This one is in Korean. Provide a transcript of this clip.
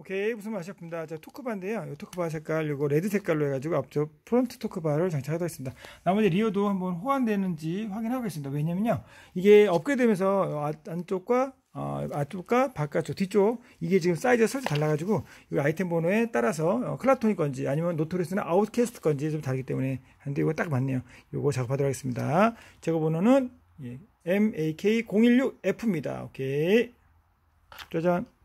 오케이 무슨 말이셨습니다. 자 토크바인데요. 토크바 색깔 이거 레드 색깔로 해가지고 앞쪽 프론트 토크바를 장착하도록 했습니다. 나머지 리어도 한번 호환되는지 확인하고있습니다 왜냐면요 이게 업그레이드되면서 아, 안쪽과 어, 앞쪽과 바깥쪽 뒤쪽 이게 지금 사이즈가 살짝 달라가지고 이 아이템 번호에 따라서 어, 클라토닉 건지 아니면 노토리스나 아웃캐스트 건지 좀 다르기 때문에 근데 이거 딱 맞네요. 이거 작업하도록 하겠습니다. 제거 번호는 예, MAK016F입니다. 오케이 짜잔.